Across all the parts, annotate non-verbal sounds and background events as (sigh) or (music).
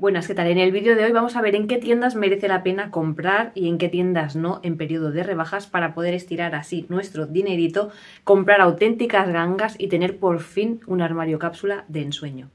Buenas, ¿qué tal? En el vídeo de hoy vamos a ver en qué tiendas merece la pena comprar y en qué tiendas no en periodo de rebajas para poder estirar así nuestro dinerito, comprar auténticas gangas y tener por fin un armario cápsula de ensueño.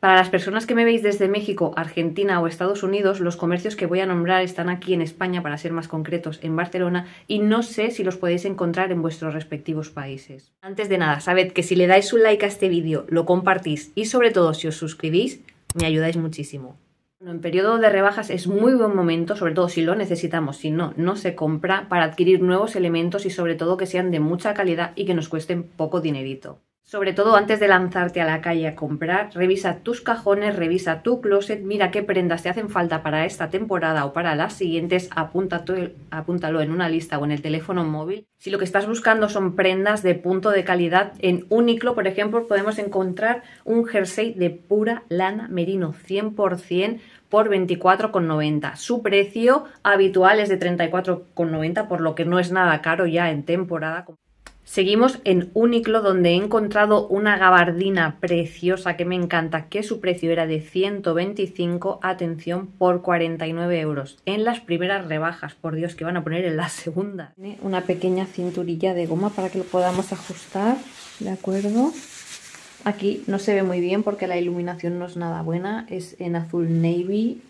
Para las personas que me veis desde México, Argentina o Estados Unidos, los comercios que voy a nombrar están aquí en España, para ser más concretos, en Barcelona, y no sé si los podéis encontrar en vuestros respectivos países. Antes de nada, sabed que si le dais un like a este vídeo, lo compartís y sobre todo si os suscribís, me ayudáis muchísimo. en periodo de rebajas es muy buen momento, sobre todo si lo necesitamos, si no, no se compra, para adquirir nuevos elementos y sobre todo que sean de mucha calidad y que nos cuesten poco dinerito. Sobre todo antes de lanzarte a la calle a comprar, revisa tus cajones, revisa tu closet, mira qué prendas te hacen falta para esta temporada o para las siguientes, apúntalo en una lista o en el teléfono móvil. Si lo que estás buscando son prendas de punto de calidad, en uniclo, por ejemplo, podemos encontrar un jersey de pura lana merino 100% por 24,90. Su precio habitual es de 34,90, por lo que no es nada caro ya en temporada. Seguimos en Uniclo, donde he encontrado una gabardina preciosa que me encanta, que su precio era de 125, atención, por 49 euros. En las primeras rebajas, por Dios, que van a poner en la segunda. Tiene Una pequeña cinturilla de goma para que lo podamos ajustar, ¿de acuerdo? Aquí no se ve muy bien porque la iluminación no es nada buena, es en azul navy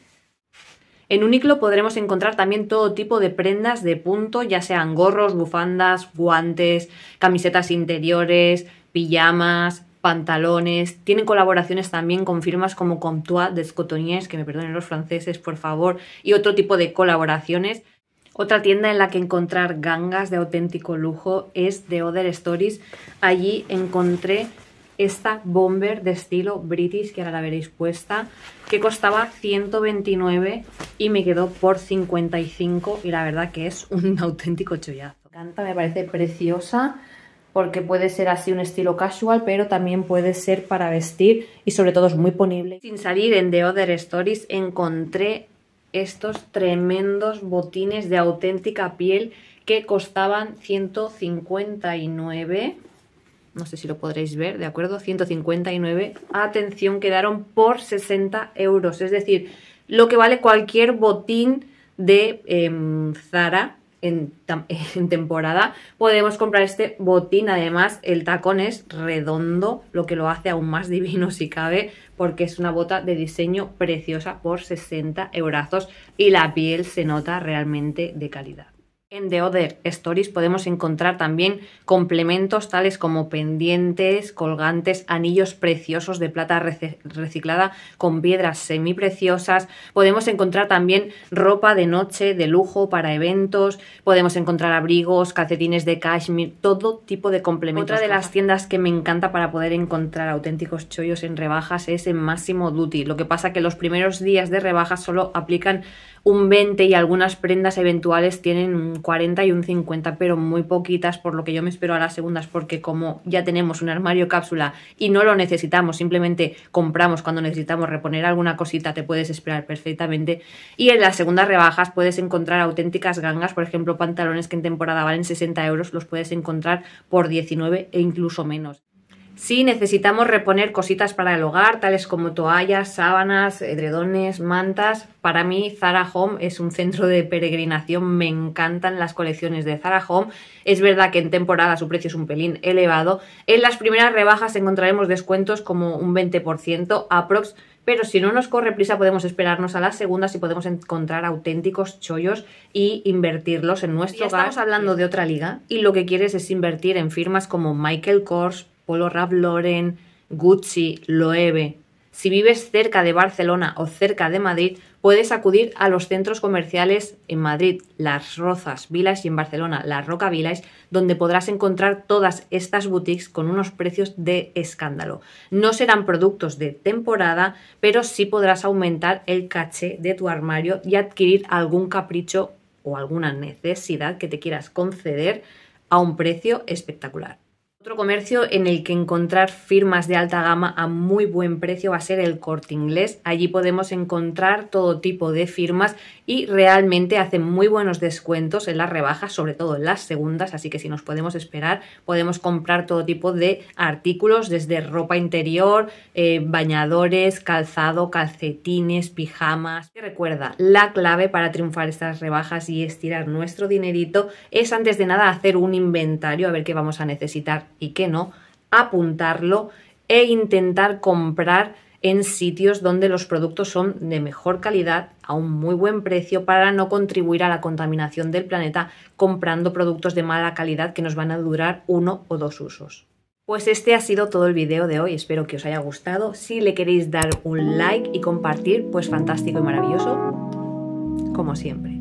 en Uniclo podremos encontrar también todo tipo de prendas de punto, ya sean gorros, bufandas, guantes, camisetas interiores, pijamas, pantalones. Tienen colaboraciones también con firmas como Comptoir de Scotoniers, que me perdonen los franceses, por favor, y otro tipo de colaboraciones. Otra tienda en la que encontrar gangas de auténtico lujo es The Other Stories. Allí encontré esta bomber de estilo British, que ahora la veréis puesta, que costaba 129 y me quedó por 55 y la verdad que es un (laughs) auténtico chollazo. Me me parece preciosa porque puede ser así un estilo casual, pero también puede ser para vestir y sobre todo es muy ponible. Sin salir en The Other Stories encontré estos tremendos botines de auténtica piel que costaban 159 no sé si lo podréis ver, ¿de acuerdo? 159, atención, quedaron por 60 euros, es decir, lo que vale cualquier botín de em, Zara (laughs) en, temporada. Podemos comprar este botín, además el tacón es redondo, lo que lo hace aún más (laughs) divino si cabe, porque es una bota de diseño preciosa por 60 eurazos y la piel se nota realmente de calidad. En The Other Stories podemos encontrar también complementos tales como pendientes, colgantes, anillos preciosos de plata reciclada con piedras semipreciosas. Podemos encontrar también ropa de noche, de lujo para eventos. Podemos encontrar abrigos, calcetines de cashmere, todo tipo de complementos. Otra de las tiendas que me encanta para poder encontrar auténticos chollos en rebajas es en Máximo Duty. Lo que pasa es que los primeros días de rebajas solo aplican un 20 y algunas prendas eventuales tienen un 40 y un 50, pero muy poquitas, por lo que yo me espero a las segundas, porque como ya tenemos un armario cápsula y no lo necesitamos, simplemente compramos cuando necesitamos reponer alguna cosita, te puedes esperar perfectamente. Y en las segundas rebajas puedes encontrar auténticas gangas, por ejemplo, pantalones que en temporada valen 60 euros, los puedes encontrar por 19 e incluso menos. Si necesitamos reponer cositas para el hogar, tales como toallas, sábanas, edredones, mantas, para mí Zara Home es un centro de peregrinación, me encantan las colecciones de Zara Home. Es verdad que en temporada su precio es un pelín elevado. En las primeras rebajas encontraremos descuentos como un 20% aprox, pero si no nos corre prisa podemos esperarnos a las segundas y podemos encontrar auténticos chollos y invertirlos en nuestro hogar. Estamos hablando de otra liga y lo que quieres es invertir en firmas como Michael Kors, Polo Rav Loren, Gucci, Loewe. Si vives cerca de Barcelona o cerca de Madrid, puedes acudir a los centros comerciales en Madrid, Las Rozas Village y en Barcelona, La Roca Village, donde podrás encontrar todas estas boutiques con unos precios de escándalo. No serán productos de temporada, pero sí podrás aumentar el caché de tu armario y adquirir algún capricho o alguna necesidad que te quieras conceder a un precio espectacular. Otro comercio en el que encontrar firmas de alta gama a muy buen precio va a ser el corte inglés. Allí podemos encontrar todo tipo de firmas y realmente hacen muy buenos descuentos en las rebajas, sobre todo en las segundas, así que si nos podemos esperar podemos comprar todo tipo de artículos, desde ropa interior, eh, bañadores, calzado, calcetines, pijamas. Y recuerda, la clave para triunfar estas rebajas y estirar nuestro dinerito es antes de nada hacer un inventario, a ver qué vamos a necesitar y que no, apuntarlo e intentar comprar en sitios donde los productos son de mejor calidad a un muy buen precio para no contribuir a la contaminación del planeta comprando productos de mala calidad que nos van a durar uno o dos usos. Pues este ha sido todo el video de hoy, espero que os haya gustado. Si le queréis dar un like y compartir, pues fantástico y maravilloso, como siempre.